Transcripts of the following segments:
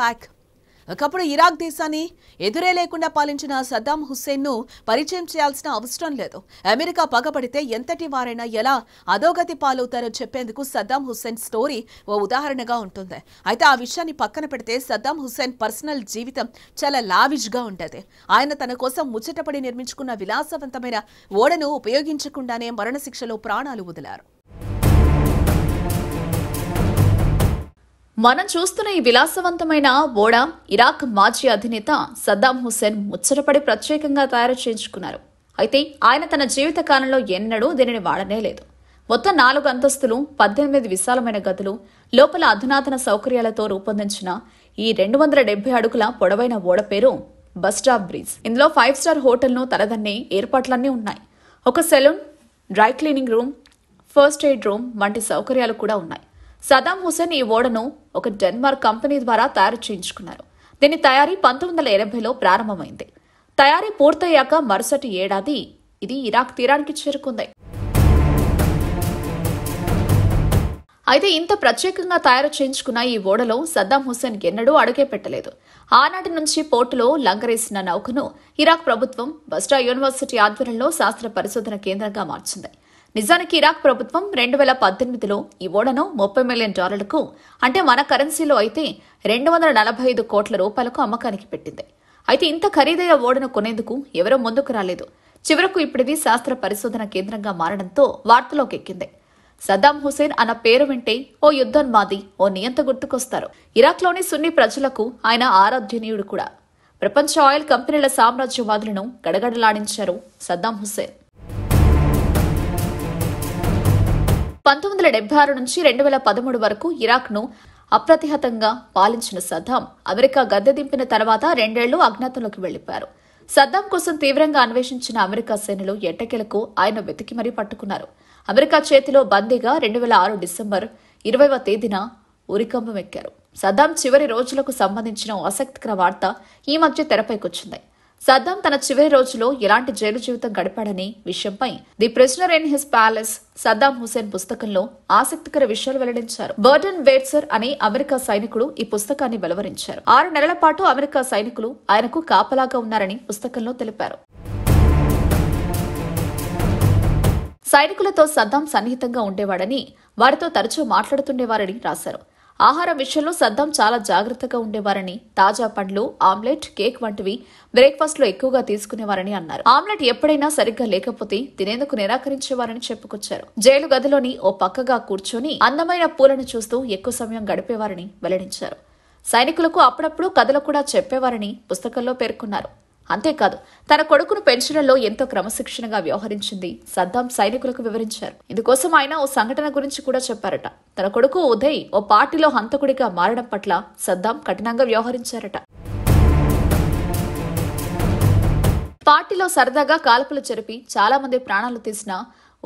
back ఒకప్పుడు Iraq దేశాన్ని ఎదురే లేకుండా పాలించిన సద్దాం ను పరిచయం చేయాల్సిన అవసరం లేదు అమెరికా పగబడితే ఎంతటి వారైనా ఎలా అధోగతి పాలవుతారో చెప్పేందుకు సద్దాం హుస్సేన్ స్టోరీ ఓ ఉదాహరణగా ఉంటుంది అయితే ఆ విషయాన్ని పక్కన పెడితే సద్దాం హుస్సేన్ పర్సనల్ జీవితం చాలా గా ఉండేది ఆయన తన కోసం ముచ్చటపడి నిర్మించుకున్న విలాసవంతమైన ఓడను ఉపయోగించకుండానే మరణశిక్షలో ప్రాణాలు వదిలారు మనం చూస్తున్న ఈ విలాసవంతమైన ఓడ ఇరాక్ మాజీ అధినేత సద్దాం హుస్సేన్ ముచ్చటపడి ప్రత్యేకంగా తయారు చేయించుకున్నారు అయితే ఆయన తన జీవిత కాలంలో ఎన్నడూ దీనిని వాడనే లేదు మొత్తం నాలుగు అంతస్తులు పద్దెనిమిది విశాలమైన గదులు లోపల అధునాతన సౌకర్యాలతో రూపొందించిన ఈ రెండు వందల డెబ్బై అడుగుల పొడవైన ఓడ పేరు బస్టాప్ బ్రిడ్జ్ ఇందులో ఫైవ్ స్టార్ హోటల్ను తలదన్నే ఏర్పాట్లన్నీ ఉన్నాయి ఒక salon dry cleaning room first aid room వంటి సౌకర్యాలు కూడా ఉన్నాయి సదాం హుసేన్ ఈ ఓడను ఒక డెన్మార్క్ కంపెనీ ద్వారా తయారు చేయించుకున్నారు దీని తయారీ పంతొమ్మిది వందల ఎనభైలో ప్రారంభమైంది తయారీ పూర్తయ్యాక మరుసటి ఏడాది ఇది ఇరాక్ తీరానికి చేరుకుంది అయితే ఇంత ప్రత్యేకంగా తయారు చేయించుకున్న ఈ ఓడలో సద్దాం హుసేన్ ఎన్నడూ అడుగే పెట్టలేదు ఆనాటి నుంచి పోర్టులో లంగరేసిన నౌకను ఇరాక్ ప్రభుత్వం బస్టా యూనివర్సిటీ ఆధ్వర్యంలో శాస్త్ర పరిశోధన కేంద్రంగా మార్చింది నిజానికి ఇరాక్ ప్రభుత్వం రెండు వేల పద్దెనిమిదిలో ఈ ఓడను ముప్పై మిలియన్ డాలర్లకు అంటే మన కరెన్సీలో అయితే రెండు వందల నలభై ఐదు కోట్ల రూపాయలకు అమ్మకానికి పెట్టింది అయితే ఇంత ఖరీదైన ఓడను కొనేందుకు ఎవరూ ముందుకు రాలేదు చివరకు ఇప్పటిది శాస్త్ర పరిశోధన కేంద్రంగా మారడంతో వార్తలోకి ఎక్కింది సద్దాం హుసేన్ అన్న పేరు వింటే ఓ యుద్ధోన్మాది ఓ నియంత గుర్తుకొస్తారు ఇరాక్లోని సున్ని ప్రజలకు ఆయన ఆరాధ్యనీయుడు కూడా ప్రపంచ ఆయిల్ కంపెనీల సామ్రాజ్యవాదులను గడగడలాడించారు సద్దాం హుసేన్ పంతొమ్మిది వందల ఆరు నుంచి రెండు వేల పదమూడు వరకు ఇరాక్ను అప్రతిహతంగా పాలించిన సద్దాం అమెరికా గద్దె దింపిన తర్వాత రెండేళ్లు అజ్ఞాతంలోకి వెళ్లిపోయారు సద్దాం కోసం తీవ్రంగా అన్వేషించిన అమెరికా సేనలు ఎట్టకెలకు ఆయన వెతికి మరీ పట్టుకున్నారు అమెరికా చేతిలో బందీగా రెండు వేల ఆరు డిసెంబర్ ఇరవైవ తేదీన ఉరికంబం ఎక్కారు సద్దాం చివరి రోజులకు సంబంధించిన ఆసక్తికర వార్త ఈ మధ్య తెరపైకొచ్చింది సద్దాం తన చివరి రోజులో ఎలాంటి జైలు జీవితం గడిపాడనే విషయంపై the prisoner in his palace Saddam Hussein పుస్తకంలో ఆసక్తికర విషయాలు వెల్లడించారు బర్డన్ వేట్సర్ అనే అమెరికా సైనికుడు ఈ పుస్తకాన్ని వెలువరించారు ఆరు నెలల పాటు అమెరికా సైనికులు ఆయనకు కాపలాగా ఉన్నారని పుస్తకంలో తెలిపారు సైనికులతో సద్దాం సన్నిహితంగా ఉండేవాడని వారితో తరచూ మాట్లాడుతుండేవారని రాశారు ఆహారం విషయంలో సద్దాం చాలా జాగ్రత్తగా ఉండేవారని తాజా పండ్లు ఆమ్లెట్ కేక్ వంటివి బ్రేక్ఫాస్ట్లో ఎక్కువగా తీసుకునేవారని అన్నారు ఆమ్లెట్ ఎప్పుడైనా సరిగ్గా లేకపోతే తినేందుకు నిరాకరించేవారని చెప్పుకొచ్చారు జైలు గదిలోని ఓ పక్కగా కూర్చొని అందమైన పూలను చూస్తూ ఎక్కువ సమయం గడిపేవారని వెల్లడించారు సైనికులకు అప్పుడప్పుడు కథలు కూడా చెప్పేవారని పుస్తకంలో పేర్కొన్నారు అంతేకాదు తన కొడుకును పెంచడంలో ఎంతో క్రమశిక్షణగా వ్యవహరించింది సద్దాం సైనికులకు వివరించారు ఇందుకోసం ఆయన ఓ సంఘటన గురించి కూడా చెప్పారట తన కొడుకు ఉదయ్ ఓ పార్టీలో హంతకుడిగా మారడం పట్ల సద్దాం కఠినంగా వ్యవహరించారట పార్టీలో సరదాగా కాల్పులు జరిపి చాలా మంది ప్రాణాలు తీసిన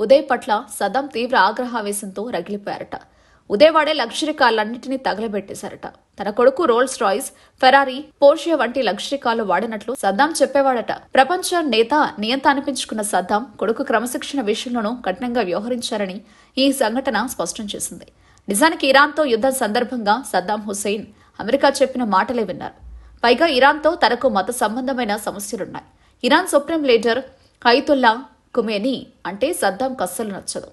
ఉదయ్ పట్ల సదం తీవ్ర ఆగ్రహావేశంతో రగిలిపోయారట ఉదయవాడే లగ్జరీ కార్లన్నింటినీ తగలబెట్టేశారట తన కొడుకు రోల్స్ రాయ్స్ ఫెరారీ పోర్షియా వంటి లగ్జరీ కార్లు వాడినట్లు సద్దాం చెప్పేవాడట ప్రపంచ నేత నియంత అనిపించుకున్న సద్దాం కొడుకు క్రమశిక్షణ విషయంలోనూ కఠినంగా వ్యవహరించారని ఈ సంఘటన స్పష్టం చేసింది నిజానికి ఇరాన్తో యుద్ధం సందర్భంగా సద్దాం హుసేన్ అమెరికా చెప్పిన మాటలే విన్నారు పైగా ఇరాన్తో తనకు మత సంబంధమైన సమస్యలున్నాయి Iran supreme leader Ayatollah Khomeini అంటే సద్దాం కస్సలు నచ్చదు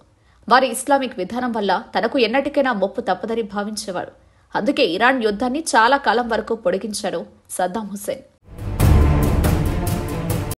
వారి ఇస్లామిక్ విధానం వల్ల తనకు ఎన్నటికైనా మొప్పు తప్పదని భావించేవాడు అందుకే ఇరాన్ యుద్ధాన్ని చాలా కాలం వరకు పొడిగించాడు సద్దాం హుసేన్